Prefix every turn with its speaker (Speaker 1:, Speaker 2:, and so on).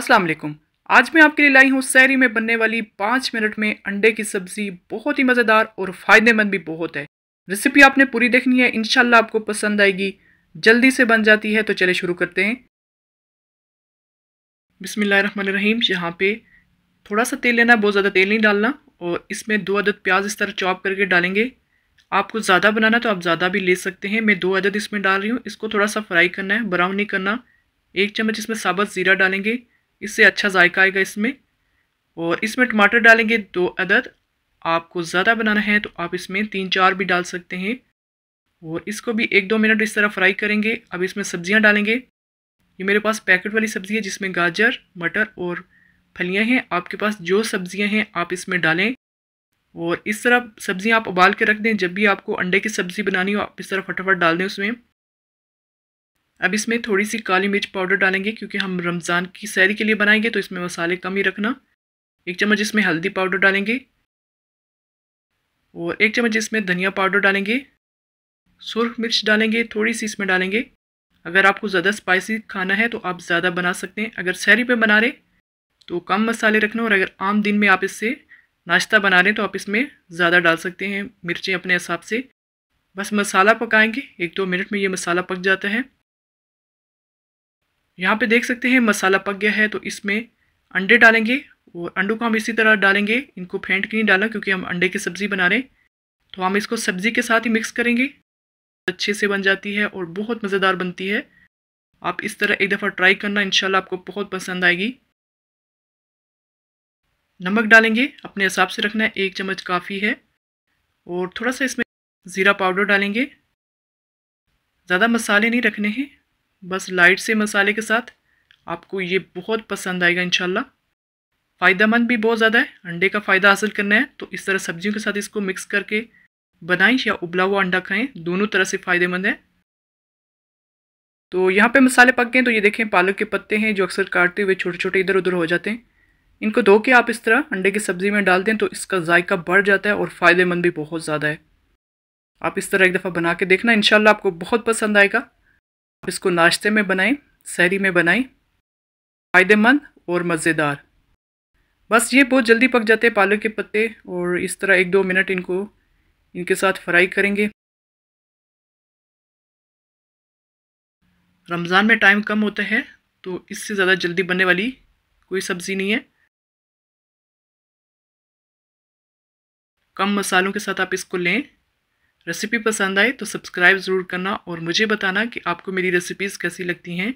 Speaker 1: अस्सलाम वालेकुम आज मैं आपके लिए लाई हूँ सैरी में बनने वाली पाँच मिनट में अंडे की सब्ज़ी बहुत ही मज़ेदार और फ़ायदेमंद भी बहुत है रेसिपी आपने पूरी देखनी है इनशाला आपको पसंद आएगी जल्दी से बन जाती है तो चले शुरू करते हैं बिसमीम यहाँ पे थोड़ा सा तेल लेना है बहुत ज़्यादा तेल नहीं डालना और इसमें दो अदद प्याज इस तरह चॉप करके डालेंगे आपको ज़्यादा बनाना तो आप ज़्यादा भी ले सकते हैं मैं दो अदद इसमें डाल रही हूँ इसको थोड़ा सा फ्राई करना है ब्राउन नहीं करना एक चम्मच इसमें साबुत ज़ीरा डालेंगे इससे अच्छा जायका आएगा इसमें और इसमें टमाटर डालेंगे दो अदद आपको ज़्यादा बनाना है तो आप इसमें तीन चार भी डाल सकते हैं और इसको भी एक दो मिनट इस तरह फ्राई करेंगे अब इसमें सब्जियां डालेंगे ये मेरे पास पैकेट वाली सब्ज़ी है जिसमें गाजर मटर और फलियाँ हैं आपके पास जो सब्जियाँ हैं आप इसमें डालें और इस तरह सब्जियाँ आप उबाल के रख दें जब भी आपको अंडे की सब्ज़ी बनानी हो आप इस तरह फटाफट डाल दें उसमें अब इसमें थोड़ी सी काली मिर्च पाउडर डालेंगे क्योंकि हम रमज़ान की सैरी के लिए बनाएंगे तो इसमें मसाले कम ही रखना एक चम्मच इसमें हल्दी पाउडर डालेंगे और एक चम्मच इसमें धनिया पाउडर डालेंगे सुरख मिर्च डालेंगे थोड़ी सी इसमें डालेंगे अगर आपको ज़्यादा स्पाइसी खाना है तो आप ज़्यादा बना सकते हैं अगर सैरी पर बना रहे तो कम मसाले रखना और अगर आम दिन में आप इससे नाश्ता बना रहे हैं तो आप इसमें ज़्यादा डाल सकते हैं मिर्चें अपने हिसाब से बस मसाला पकाएंगे एक दो मिनट में ये मसाला पक जाता है यहाँ पे देख सकते हैं मसाला पक गया है तो इसमें अंडे डालेंगे और अंडों को हम इसी तरह डालेंगे इनको फेंट के नहीं डाला क्योंकि हम अंडे की सब्ज़ी बना रहे हैं तो हम इसको सब्ज़ी के साथ ही मिक्स करेंगे अच्छे से बन जाती है और बहुत मज़ेदार बनती है आप इस तरह एक दफ़ा ट्राई करना इनशाला आपको बहुत पसंद आएगी नमक डालेंगे अपने हिसाब से रखना है एक चम्मच काफ़ी है और थोड़ा सा इसमें ज़ीरा पाउडर डालेंगे ज़्यादा मसाले नहीं रखने हैं बस लाइट से मसाले के साथ आपको ये बहुत पसंद आएगा इन फ़ायदेमंद भी बहुत ज़्यादा है अंडे का फ़ायदा हासिल करना है तो इस तरह सब्जियों के साथ इसको मिक्स करके बनाएं या उबला हुआ अंडा खाएं दोनों तरह से फ़ायदेमंद है तो यहाँ पे मसाले पक गए तो ये देखें पालक के पत्ते हैं जो अक्सर काटते हुए छोटे छोटे इधर उधर हो जाते हैं इनको धो के आप इस तरह अंडे की सब्ज़ी में डाल दें तो इसका जायका बढ़ जाता है और फ़ायदेमंद भी बहुत ज़्यादा है आप इस तरह एक दफ़ा बना के देखना इनशाला आपको बहुत पसंद आएगा आप इसको नाश्ते में बनाएं सहरी में बनाएं फ़ायदेमंद और मज़ेदार बस ये बहुत जल्दी पक जाते हैं पालक के पत्ते और इस तरह एक दो मिनट इनको इनके साथ फ्राई करेंगे रमज़ान में टाइम कम होता है तो इससे ज़्यादा जल्दी बनने वाली कोई सब्ज़ी नहीं है कम मसालों के साथ आप इसको लें रेसिपी पसंद आए तो सब्सक्राइब ज़रूर करना और मुझे बताना कि आपको मेरी रेसिपीज़ कैसी लगती हैं